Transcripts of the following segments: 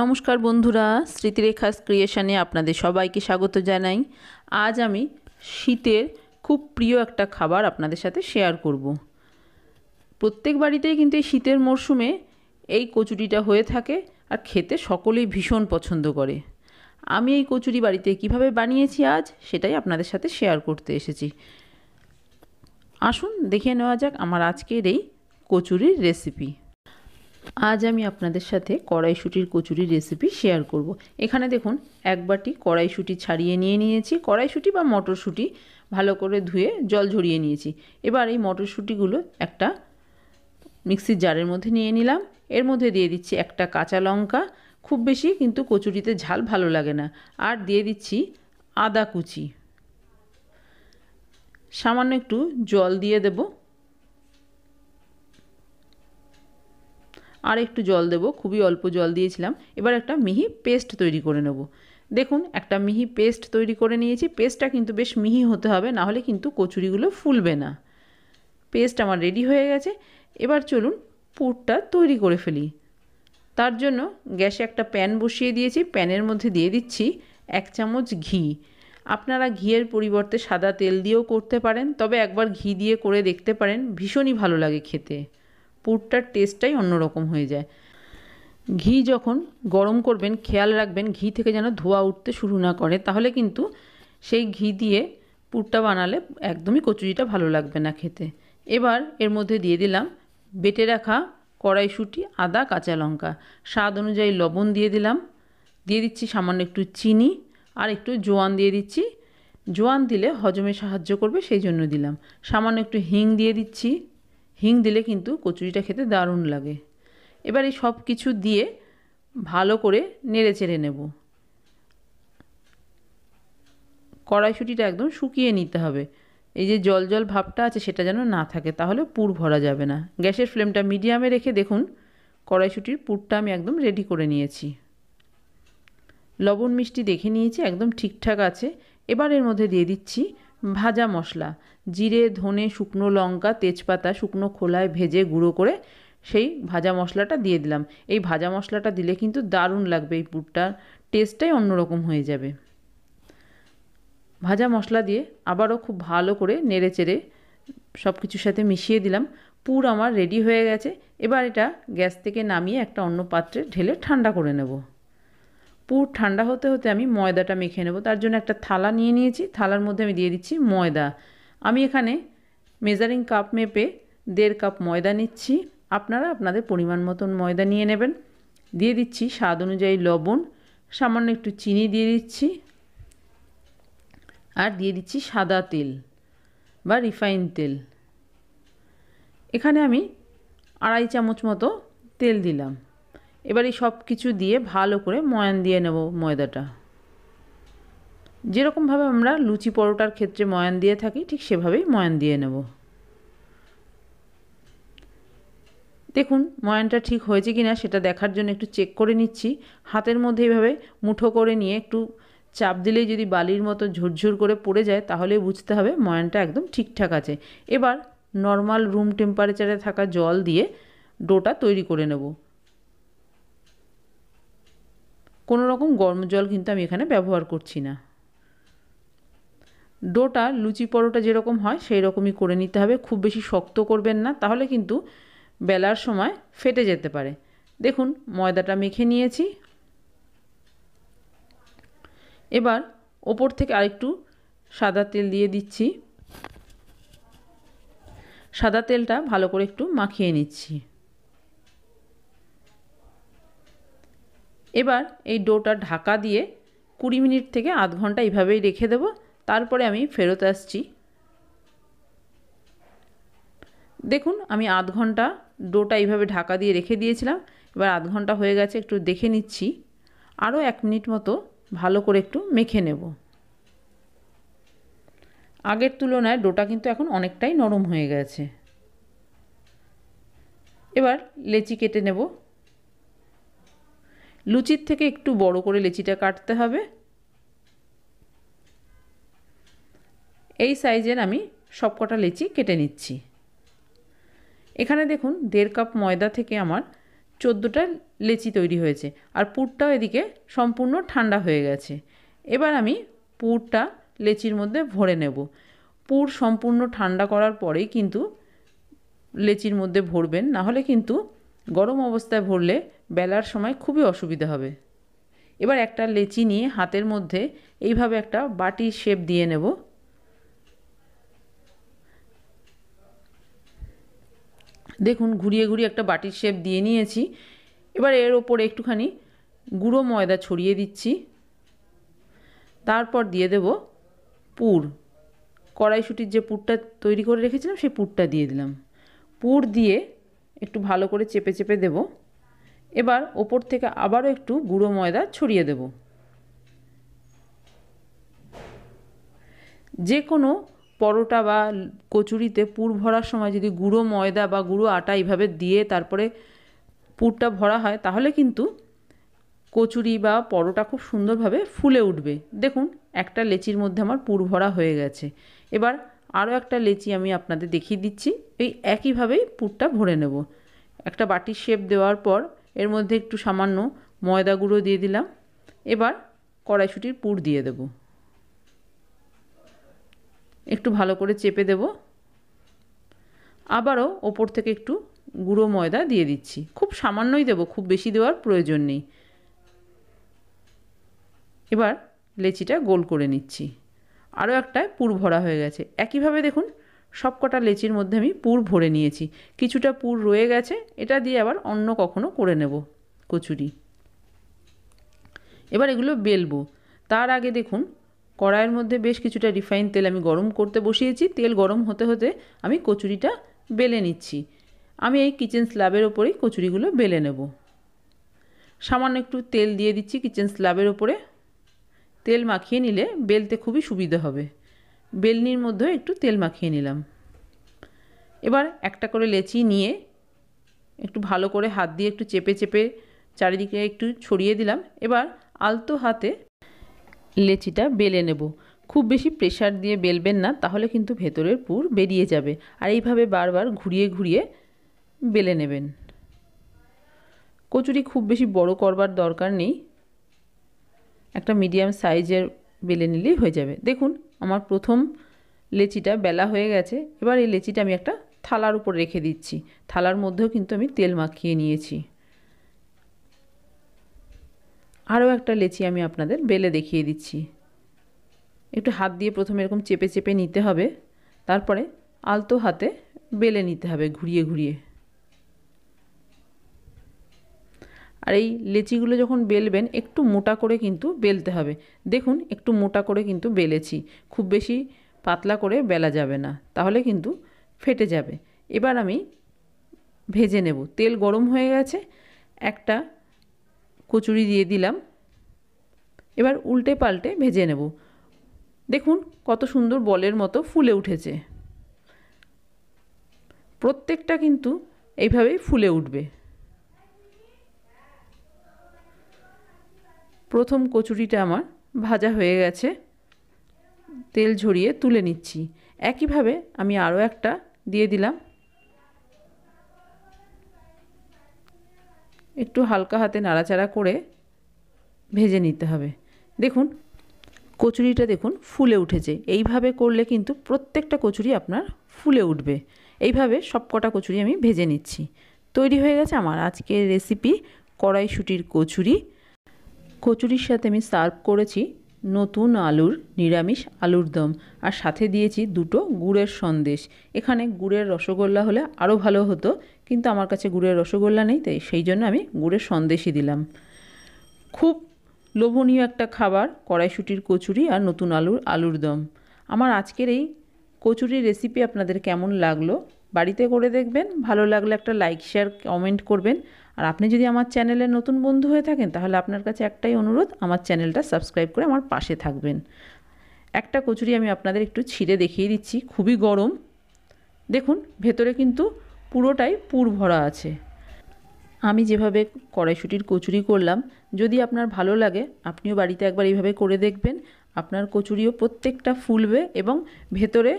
নমস্কার বন্ধুরা স্মৃতিরেখা ক্রিয়েশানে আপনাদের সবাইকে স্বাগত জানাই আজ আমি শীতের খুব প্রিয় একটা খাবার আপনাদের সাথে শেয়ার করব। প্রত্যেক বাড়িতেই কিন্তু এই শীতের মরশুমে এই কচুরিটা হয়ে থাকে আর খেতে সকলেই ভীষণ পছন্দ করে আমি এই কচুরি বাড়িতে কিভাবে বানিয়েছি আজ সেটাই আপনাদের সাথে শেয়ার করতে এসেছি আসুন দেখে নেওয়া যাক আমার আজকের এই কচুরির রেসিপি আজ আমি আপনাদের সাথে কড়াইশুটির কচুরির রেসিপি শেয়ার করব। এখানে দেখুন এক বাটি কড়াইশুটি ছাড়িয়ে নিয়ে নিয়েছি কড়াইশুটি বা মটরশুঁটি ভালো করে ধুয়ে জল ঝরিয়ে নিয়েছি এবার এই মটরশুঁটিগুলো একটা মিক্সির জারের মধ্যে নিয়ে নিলাম এর মধ্যে দিয়ে দিচ্ছি একটা কাঁচা লঙ্কা খুব বেশি কিন্তু কচুরিতে ঝাল ভালো লাগে না আর দিয়ে দিচ্ছি আদা কুচি সামান্য একটু জল দিয়ে দেবো আর একটু জল দেব খুবই অল্প জল দিয়েছিলাম এবার একটা মিহি পেস্ট তৈরি করে নেব দেখুন একটা মিহি পেস্ট তৈরি করে নিয়েছি পেস্টটা কিন্তু বেশ মিহি হতে হবে না হলে কিন্তু কচুরিগুলো ফুলবে না পেস্ট আমার রেডি হয়ে গেছে এবার চলুন পুরটা তৈরি করে ফেলি তার জন্য গ্যাসে একটা প্যান বসিয়ে দিয়েছি প্যানের মধ্যে দিয়ে দিচ্ছি এক চামচ ঘি আপনারা ঘিয়ের পরিবর্তে সাদা তেল দিয়েও করতে পারেন তবে একবার ঘি দিয়ে করে দেখতে পারেন ভীষণই ভালো লাগে খেতে পুরটার টেস্টটাই অন্যরকম হয়ে যায় ঘি যখন গরম করবেন খেয়াল রাখবেন ঘি থেকে যেন ধোয়া উঠতে শুরু না করে তাহলে কিন্তু সেই ঘি দিয়ে পুরটা বানালে একদমই কচুরিটা ভালো লাগবে না খেতে এবার এর মধ্যে দিয়ে দিলাম বেটে রাখা কড়াইশুঁটি আদা কাঁচা লঙ্কা স্বাদ অনুযায়ী লবণ দিয়ে দিলাম দিয়ে দিচ্ছি সামান্য একটু চিনি আর একটু জোয়ান দিয়ে দিচ্ছি জোয়ান দিলে হজমে সাহায্য করবে সেই জন্য দিলাম সামান্য একটু হিং দিয়ে দিচ্ছি হিং দিলে কিন্তু কচুরিটা খেতে দারুণ লাগে এবার এই সব কিছু দিয়ে ভালো করে নেড়ে চেড়ে নেব কড়াইশুটিটা একদম শুকিয়ে নিতে হবে এই যে জল জল ভাবটা আছে সেটা যেন না থাকে তাহলে পুর ভরা যাবে না গ্যাসের ফ্লেমটা মিডিয়ামে রেখে দেখুন কড়াইশুটির পুরটা আমি একদম রেডি করে নিয়েছি লবণ মিষ্টি দেখে নিয়েছি একদম ঠিকঠাক আছে এবার এর মধ্যে দিয়ে দিচ্ছি ভাজা মশলা জিরে ধনে শুকনো লঙ্কা তেজপাতা শুকনো খোলায় ভেজে গুঁড়ো করে সেই ভাজা মশলাটা দিয়ে দিলাম এই ভাজা মশলাটা দিলে কিন্তু দারুণ লাগবে এই পুরটার টেস্টটাই অন্যরকম হয়ে যাবে ভাজা মশলা দিয়ে আবারও খুব ভালো করে নেড়ে চেড়ে সব কিছুর সাথে মিশিয়ে দিলাম পুর আমার রেডি হয়ে গেছে এবার এটা গ্যাস থেকে নামিয়ে একটা অন্য পাত্রে ঢেলে ঠান্ডা করে নেবো পুর ঠান্ডা হতে হতে আমি ময়দাটা মেখে নেব তার জন্য একটা থালা নিয়ে নিয়েছি থালার মধ্যে আমি দিয়ে দিচ্ছি ময়দা আমি এখানে মেজারিং কাপ মেপে দেড় কাপ ময়দা নিচ্ছি আপনারা আপনাদের পরিমাণ মতন ময়দা নিয়ে নেবেন দিয়ে দিচ্ছি স্বাদ অনুযায়ী লবণ সামান্য একটু চিনি দিয়ে দিচ্ছি আর দিয়ে দিচ্ছি সাদা তেল বা রিফাইন তেল এখানে আমি আড়াই চামচ মতো তেল দিলাম এবার এই সব কিছু দিয়ে ভালো করে ময়ান দিয়ে নেব ময়দাটা যেরকমভাবে আমরা লুচি পরোটার ক্ষেত্রে ময়ান দিয়ে থাকি ঠিক সেভাবেই ময়ান দিয়ে নেব দেখুন ময়ানটা ঠিক হয়েছে কি না সেটা দেখার জন্য একটু চেক করে নিচ্ছি হাতের মধ্যে এইভাবে মুঠো করে নিয়ে একটু চাপ দিলেই যদি বালির মতো ঝুরঝুর করে পড়ে যায় তাহলে বুঝতে হবে ময়ানটা একদম ঠিকঠাক আছে এবার নর্মাল রুম টেম্পারেচারে থাকা জল দিয়ে ডোটা তৈরি করে নেবো কোনো রকম গরম জল কিন্তু আমি এখানে ব্যবহার করছি না ডোটা লুচি পরোটা যেরকম হয় সেই রকমই করে নিতে হবে খুব বেশি শক্ত করবেন না তাহলে কিন্তু বেলার সময় ফেটে যেতে পারে দেখুন ময়দাটা মেখে নিয়েছি এবার ওপর থেকে আরেকটু সাদা তেল দিয়ে দিচ্ছি সাদা তেলটা ভালো করে একটু মাখিয়ে নিচ্ছি এবার এই ডোটা ঢাকা দিয়ে কুড়ি মিনিট থেকে আধ ঘন্টা এইভাবেই রেখে দেব তারপরে আমি ফেরত আসছি দেখুন আমি আধ ঘন্টা ডোটা এইভাবে ঢাকা দিয়ে রেখে দিয়েছিলাম এবার আধ ঘন্টা হয়ে গেছে একটু দেখে নিচ্ছি আরও এক মিনিট মতো ভালো করে একটু মেখে নেব আগের তুলনায় ডোটা কিন্তু এখন অনেকটাই নরম হয়ে গেছে এবার লেচি কেটে নেব লুচির থেকে একটু বড় করে লেচিটা কাটতে হবে এই সাইজের আমি সবকটা লেচি কেটে নিচ্ছি এখানে দেখুন দেড় কাপ ময়দা থেকে আমার চোদ্দোটা লেচি তৈরি হয়েছে আর পুরটাও এদিকে সম্পূর্ণ ঠান্ডা হয়ে গেছে এবার আমি পুরটা লেচির মধ্যে ভরে নেব পুর সম্পূর্ণ ঠান্ডা করার পরেই কিন্তু লেচির মধ্যে ভরবেন না হলে কিন্তু গরম অবস্থায় ভরলে বেলার সময় খুবই অসুবিধা হবে এবার একটা লেচি নিয়ে হাতের মধ্যে এইভাবে একটা বাটির শেপ দিয়ে নেব দেখুন ঘুরিয়ে ঘুরিয়ে একটা বাটির শেপ দিয়ে নিয়েছি এবার এর ওপরে একটুখানি গুঁড়ো ময়দা ছড়িয়ে দিচ্ছি তারপর দিয়ে দেব পুর কড়াইশুটির যে পুরটা তৈরি করে রেখেছিলাম সেই পুরটা দিয়ে দিলাম পুর দিয়ে একটু ভালো করে চেপে চেপে দেবো এবার ওপর থেকে আবারও একটু গুঁড়ো ময়দা ছড়িয়ে দেব যে কোনো পরোটা বা কচুরিতে পুর ভরার সময় যদি গুঁড়ো ময়দা বা গুঁড়ো আটা এইভাবে দিয়ে তারপরে পুরটা ভরা হয় তাহলে কিন্তু কচুরি বা পরোটা খুব সুন্দরভাবে ফুলে উঠবে দেখুন একটা লেচির মধ্যে আমার পুর ভরা হয়ে গেছে এবার আরও একটা লেচি আমি আপনাদের দেখিয়ে দিচ্ছি এই একইভাবেই পুরটা ভরে নেব একটা বাটির শেপ দেওয়ার পর এর মধ্যে একটু সামান্য ময়দা গুঁড়ো দিয়ে দিলাম এবার কড়াইশুটির পুর দিয়ে দেব একটু ভালো করে চেপে দেব আবারও ওপর থেকে একটু গুঁড়ো ময়দা দিয়ে দিচ্ছি খুব সামান্যই দেব খুব বেশি দেওয়ার প্রয়োজন নেই এবার লেচিটা গোল করে নিচ্ছি আরও একটা পুর ভরা হয়ে গেছে একইভাবে দেখুন সব কটা লেচির মধ্যে আমি পুর ভরে নিয়েছি কিছুটা পুর রয়ে গেছে এটা দিয়ে আবার অন্য কখনো করে নেব কচুরি এবার এগুলো বেলবো তার আগে দেখুন কড়াইয়ের মধ্যে বেশ কিছুটা রিফাইন তেল আমি গরম করতে বসিয়েছি তেল গরম হতে হতে আমি কচুরিটা বেলে নিচ্ছি আমি এই কিচেন স্ল্যাবের ওপরেই কচুরিগুলো বেলে নেব সামান্য একটু তেল দিয়ে দিচ্ছি কিচেন স্ল্যাবের ওপরে তেল মাখিয়ে নিলে বেলতে খুবই সুবিধা হবে বেলনির মধ্যে একটু তেল মাখিয়ে নিলাম এবার একটা করে লেচি নিয়ে একটু ভালো করে হাত দিয়ে একটু চেপে চেপে চারিদিকে একটু ছড়িয়ে দিলাম এবার আলতো হাতে লেচিটা বেলে নেব খুব বেশি প্রেশার দিয়ে বেলবেন না তাহলে কিন্তু ভেতরের পুর বেরিয়ে যাবে আর এইভাবে বারবার ঘুরিয়ে ঘুরিয়ে বেলে নেবেন কচুরি খুব বেশি বড় করবার দরকার নেই একটা মিডিয়াম সাইজের বেলে নিলেই হয়ে যাবে দেখুন আমার প্রথম লেচিটা বেলা হয়ে গেছে এবার এই লেচিটা আমি একটা থালার উপর রেখে দিচ্ছি থালার মধ্যেও কিন্তু আমি তেল মাখিয়ে নিয়েছি আরও একটা লেচি আমি আপনাদের বেলে দেখিয়ে দিচ্ছি একটু হাত দিয়ে প্রথমে এরকম চেপে চেপে নিতে হবে তারপরে আলতো হাতে বেলে নিতে হবে ঘুরিয়ে ঘুরিয়ে আর এই লেচিগুলো যখন বেলবেন একটু মোটা করে কিন্তু বেলতে হবে দেখুন একটু মোটা করে কিন্তু বেলেছি খুব বেশি পাতলা করে বেলা যাবে না তাহলে কিন্তু ফেটে যাবে এবার আমি ভেজে নেব তেল গরম হয়ে গেছে একটা কচুরি দিয়ে দিলাম এবার উল্টে পাল্টে ভেজে নেব দেখুন কত সুন্দর বলের মতো ফুলে উঠেছে প্রত্যেকটা কিন্তু এইভাবেই ফুলে উঠবে প্রথম কচুরিটা আমার ভাজা হয়ে গেছে তেল ঝরিয়ে তুলে নিচ্ছি একইভাবে আমি আরও একটা দিয়ে দিলাম একটু হালকা হাতে নাড়াচাড়া করে ভেজে নিতে হবে দেখুন কচুরিটা দেখুন ফুলে উঠেছে এইভাবে করলে কিন্তু প্রত্যেকটা কচুরি আপনার ফুলে উঠবে এইভাবে সব কটা কচুরি আমি ভেজে নিচ্ছি তৈরি হয়ে গেছে আমার আজকের রেসিপি কড়াইশুটির কচুরি কচুরির সাথে আমি সার্ভ করেছি নতুন আলুর নিরামিষ আলুর দম আর সাথে দিয়েছি দুটো গুড়ের সন্দেশ এখানে গুড়ের রসগোল্লা হলে আরও ভালো হতো কিন্তু আমার কাছে গুড়ের রসগোল্লা নেই তাই সেই জন্য আমি গুড়ের সন্দেশই দিলাম খুব লোভনীয় একটা খাবার কড়াইশুটির কচুরি আর নতুন আলুর আলুর দম আমার আজকের এই কচুরির রেসিপি আপনাদের কেমন লাগলো বাড়িতে করে দেখবেন ভালো লাগলে একটা লাইক শেয়ার কমেন্ট করবেন আর আপনি যদি আমার চ্যানেলে নতুন বন্ধু হয়ে থাকেন তাহলে আপনার কাছে একটাই অনুরোধ আমার চ্যানেলটা সাবস্ক্রাইব করে আমার পাশে থাকবেন একটা কচুরি আমি আপনাদের একটু ছিঁড়ে দেখিয়ে দিচ্ছি খুবই গরম দেখুন ভেতরে কিন্তু পুরোটাই পুর ভরা আছে আমি যেভাবে কড়াইশুটির কচুরি করলাম যদি আপনার ভালো লাগে আপনিও বাড়িতে একবার এইভাবে করে দেখবেন আপনার কচুরিও প্রত্যেকটা ফুলবে এবং ভেতরে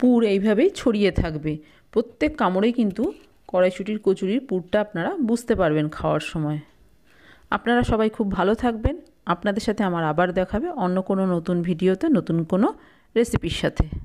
পুর এইভাবেই ছড়িয়ে থাকবে প্রত্যেক কামড়ে কিন্তু কড়াইশুটির কচুরির পুরটা আপনারা বুঝতে পারবেন খাওয়ার সময় আপনারা সবাই খুব ভালো থাকবেন আপনাদের সাথে আমার আবার দেখাবে অন্য কোনো নতুন ভিডিওতে নতুন কোনো রেসিপির সাথে